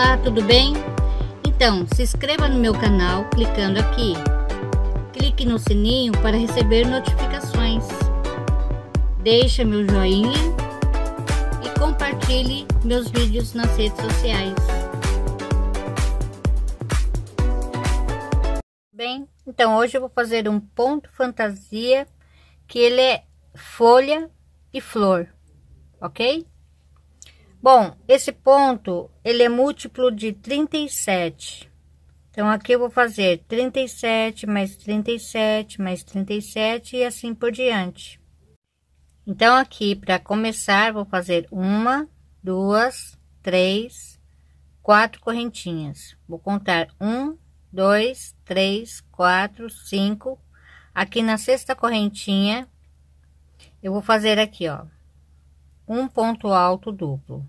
Olá, tudo bem? Então, se inscreva no meu canal clicando aqui. Clique no sininho para receber notificações. Deixa meu joinha e compartilhe meus vídeos nas redes sociais. Bem, então hoje eu vou fazer um ponto fantasia que ele é folha e flor, ok? Bom, esse ponto ele é múltiplo de 37. Então, aqui eu vou fazer 37 mais 37 mais 37 e assim por diante. Então, aqui para começar, vou fazer uma, duas, três, quatro correntinhas. Vou contar um, dois, três, quatro, cinco. Aqui na sexta correntinha, eu vou fazer aqui, ó, um ponto alto duplo.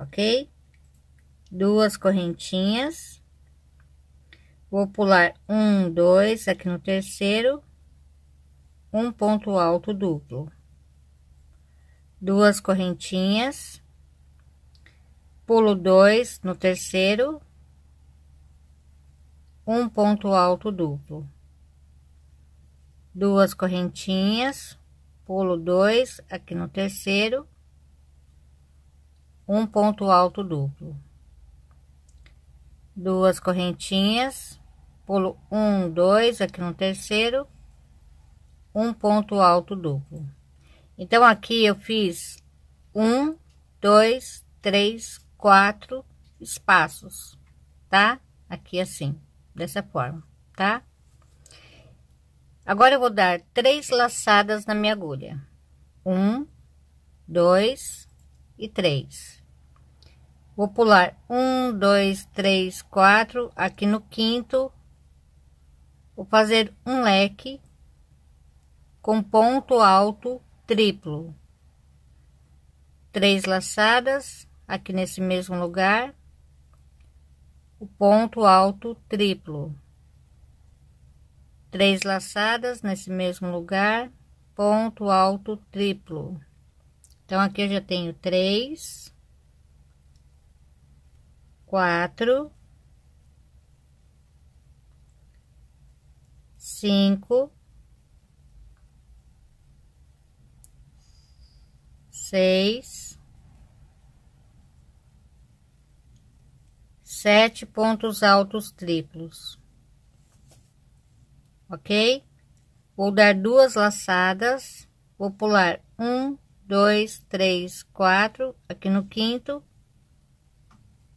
ok? Duas correntinhas. Vou pular um, dois, aqui no terceiro, um ponto alto duplo. Duas correntinhas. Pulo dois no terceiro, um ponto alto duplo. Duas correntinhas, pulo dois aqui no terceiro, um ponto alto duplo, duas correntinhas, pulo um, dois aqui no terceiro, um ponto alto duplo. Então, aqui eu fiz um, dois, três, quatro espaços, tá? Aqui assim, dessa forma, tá? Agora, eu vou dar três laçadas na minha agulha. Um, dois e três. Vou pular um, dois, três, quatro, aqui no quinto. Vou fazer um leque com ponto alto triplo. Três laçadas aqui nesse mesmo lugar. O ponto alto triplo. Três laçadas nesse mesmo lugar. Ponto alto triplo. Então, aqui eu já tenho três quatro, cinco, seis, sete pontos altos triplos, ok? Vou dar duas laçadas, vou pular um, dois, três, quatro, aqui no quinto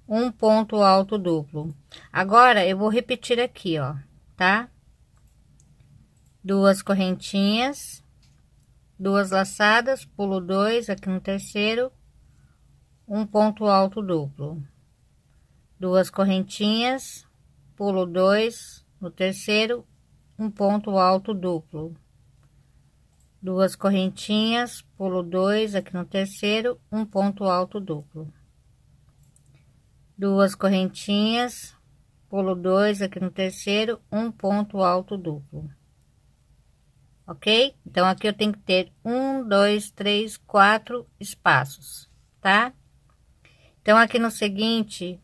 um ponto alto duplo. Agora, eu vou repetir aqui, ó, tá? Duas correntinhas, duas laçadas, pulo dois aqui no terceiro, um ponto alto duplo. Duas correntinhas, pulo dois no terceiro, um ponto alto duplo. Duas correntinhas, pulo dois aqui no terceiro, um ponto alto duplo duas correntinhas, pulo dois aqui no terceiro, um ponto alto duplo. Ok? Então, aqui eu tenho que ter um, dois, três, quatro espaços, tá? Então, aqui no seguinte,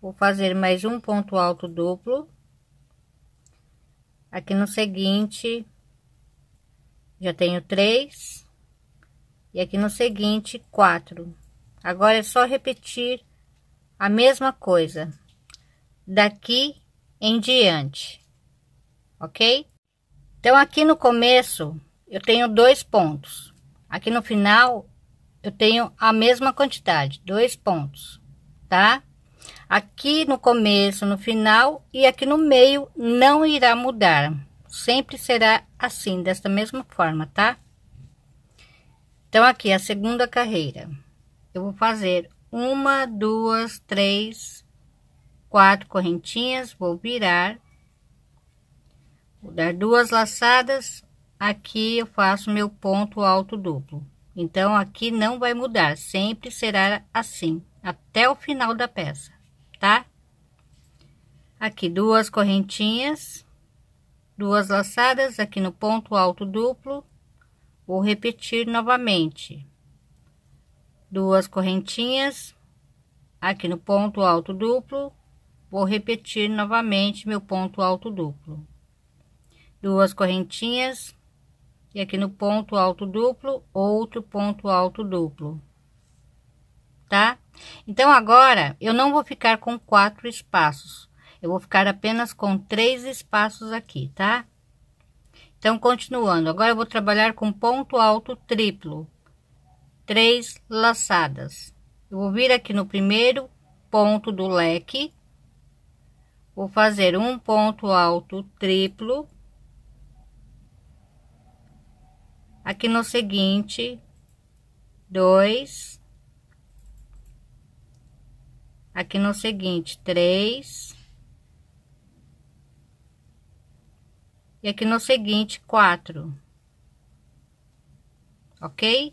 vou fazer mais um ponto alto duplo. Aqui no seguinte, já tenho três. E aqui no seguinte, quatro. Agora, é só repetir a mesma coisa daqui em diante, ok? Então, aqui no começo eu tenho dois pontos, aqui no final eu tenho a mesma quantidade, dois pontos, tá? Aqui no começo, no final e aqui no meio não irá mudar, sempre será assim, desta mesma forma, tá? Então, aqui a segunda carreira, eu vou fazer uma, duas, três, quatro correntinhas, vou virar, vou dar duas laçadas, aqui eu faço meu ponto alto duplo. Então, aqui não vai mudar, sempre será assim, até o final da peça, tá? Aqui duas correntinhas, duas laçadas aqui no ponto alto duplo, vou repetir novamente duas correntinhas aqui no ponto alto duplo vou repetir novamente meu ponto alto duplo duas correntinhas e aqui no ponto alto duplo outro ponto alto duplo tá então agora eu não vou ficar com quatro espaços eu vou ficar apenas com três espaços aqui tá então continuando agora eu vou trabalhar com ponto alto triplo três laçadas. Eu vou vir aqui no primeiro ponto do leque, vou fazer um ponto alto triplo. Aqui no seguinte, dois. Aqui no seguinte, três. E aqui no seguinte, quatro. Ok?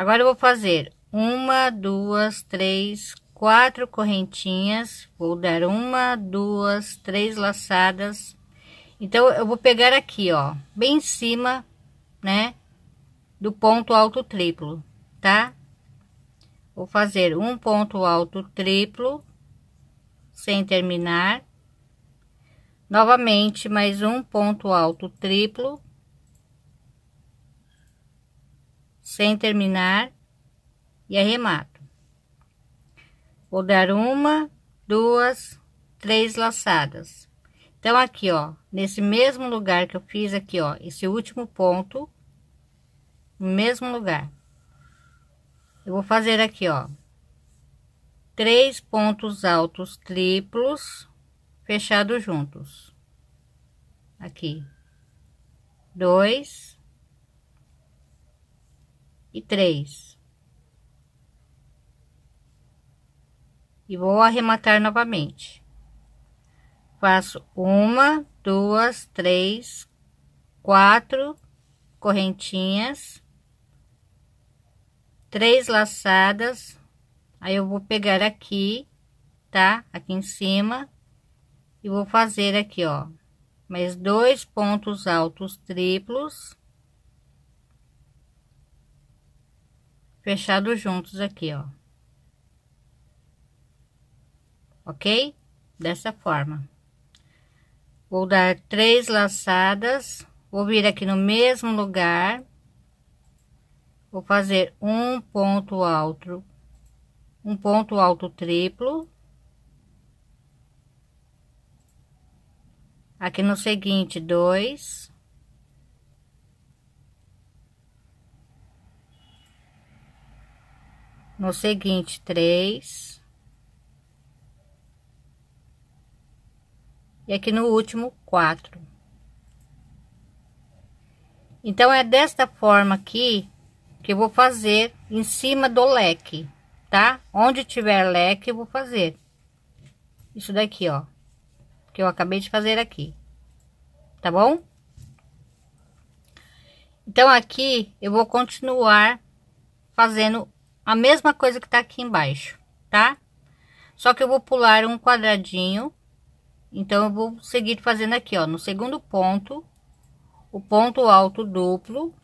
Agora eu vou fazer uma, duas, três, quatro correntinhas, vou dar uma, duas, três laçadas. Então, eu vou pegar aqui, ó, bem em cima, né, do ponto alto triplo, tá? Vou fazer um ponto alto triplo, sem terminar. Novamente, mais um ponto alto triplo, sem terminar e arremato. Vou dar uma, duas, três laçadas. Então, aqui, ó, nesse mesmo lugar que eu fiz aqui, ó, esse último ponto, no mesmo lugar. Eu vou fazer aqui, ó, três pontos altos triplos fechados juntos. Aqui, dois, e três. E vou arrematar novamente. Faço uma, duas, três, quatro correntinhas, três laçadas. Aí eu vou pegar aqui, tá? Aqui em cima e vou fazer aqui, ó, mais dois pontos altos triplos fechados juntos aqui, ó. Ok? Dessa forma. Vou dar três laçadas, vou vir aqui no mesmo lugar, vou fazer um ponto alto, um ponto alto triplo. Aqui no seguinte, dois. no seguinte três e aqui no último quatro então é desta forma aqui que eu vou fazer em cima do leque tá onde tiver leque eu vou fazer isso daqui ó que eu acabei de fazer aqui tá bom então aqui eu vou continuar fazendo a mesma coisa que tá aqui embaixo, tá? Só que eu vou pular um quadradinho, então eu vou seguir fazendo aqui, ó, no segundo ponto, o ponto alto duplo,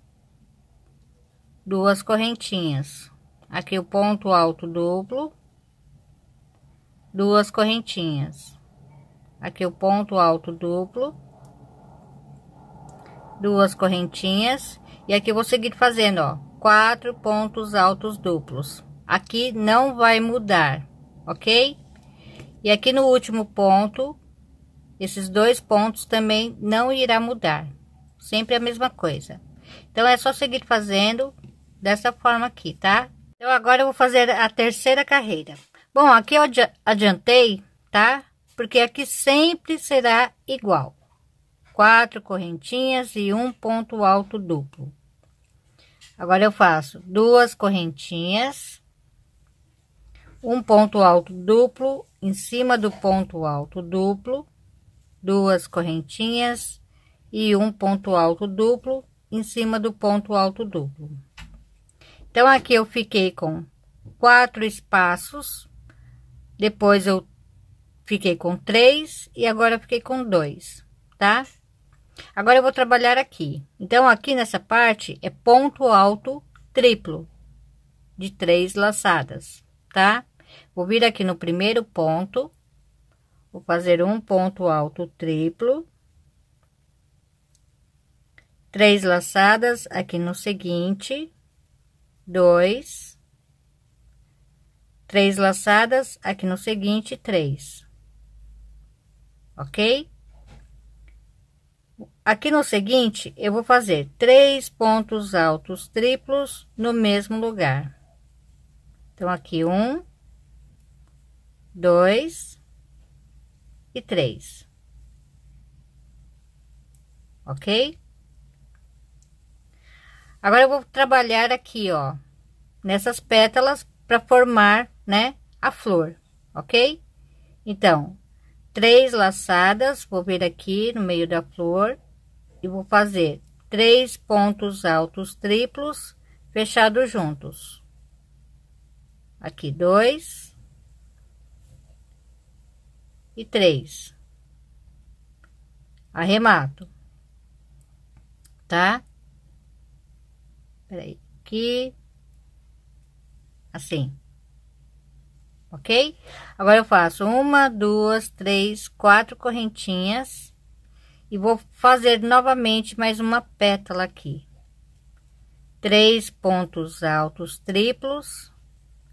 duas correntinhas. Aqui o ponto alto duplo, duas correntinhas. Aqui o ponto alto duplo, duas correntinhas. E aqui eu vou seguir fazendo, ó, quatro pontos altos duplos. Aqui não vai mudar, ok? E aqui no último ponto, esses dois pontos também não irá mudar. Sempre a mesma coisa. Então, é só seguir fazendo dessa forma aqui, tá? Então, agora eu vou fazer a terceira carreira. Bom, aqui eu adiantei, tá? Porque aqui sempre será igual. Quatro correntinhas e um ponto alto duplo. Agora, eu faço duas correntinhas, um ponto alto duplo, em cima do ponto alto duplo, duas correntinhas e um ponto alto duplo em cima do ponto alto duplo. Então, aqui eu fiquei com quatro espaços, depois eu fiquei com três e agora fiquei com dois, tá? Agora eu vou trabalhar aqui. Então, aqui nessa parte é ponto alto triplo de três laçadas, tá? Vou vir aqui no primeiro ponto, vou fazer um ponto alto triplo, três laçadas aqui no seguinte, dois, três laçadas aqui no seguinte, três, ok? Aqui no seguinte, eu vou fazer três pontos altos triplos no mesmo lugar. Então, aqui um, dois e três. Ok? Agora, eu vou trabalhar aqui, ó, nessas pétalas para formar, né, a flor, ok? Então, três laçadas, vou vir aqui no meio da flor e vou fazer três pontos altos triplos fechados juntos. Aqui, dois e três. Arremato, tá? Peraí, aqui, assim ok? Agora eu faço uma, duas, três, quatro correntinhas e vou fazer novamente mais uma pétala aqui. Três pontos altos triplos,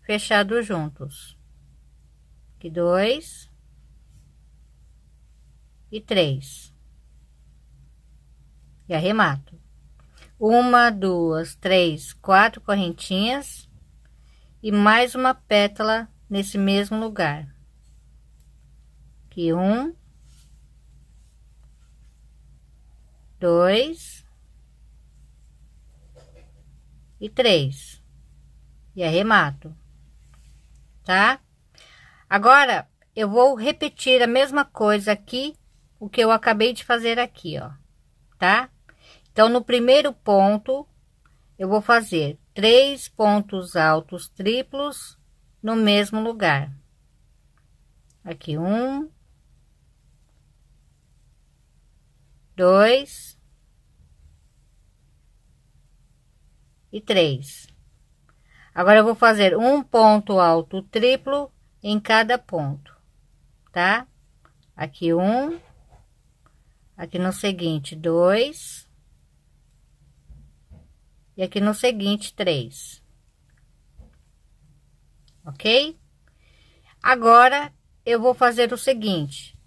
fechados juntos. que dois. E três. E arremato. Uma, duas, três, quatro correntinhas. E mais uma pétala nesse mesmo lugar. que um dois e três. E arremato, tá? Agora, eu vou repetir a mesma coisa aqui, o que eu acabei de fazer aqui, ó, tá? Então, no primeiro ponto, eu vou fazer três pontos altos triplos no mesmo lugar. Aqui, um, dois e três. Agora, eu vou fazer um ponto alto triplo em cada ponto, tá? Aqui um, aqui no seguinte dois e aqui no seguinte três, ok? Agora, eu vou fazer o seguinte,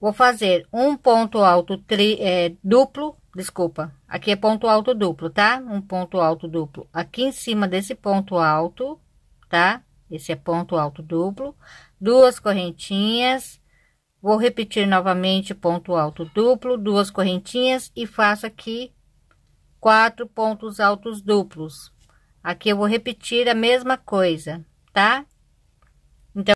Vou fazer um ponto alto tri, é, duplo, desculpa, aqui é ponto alto duplo, tá? Um ponto alto duplo aqui em cima desse ponto alto, tá? Esse é ponto alto duplo, duas correntinhas, vou repetir novamente ponto alto duplo, duas correntinhas e faço aqui quatro pontos altos duplos. Aqui eu vou repetir a mesma coisa, tá?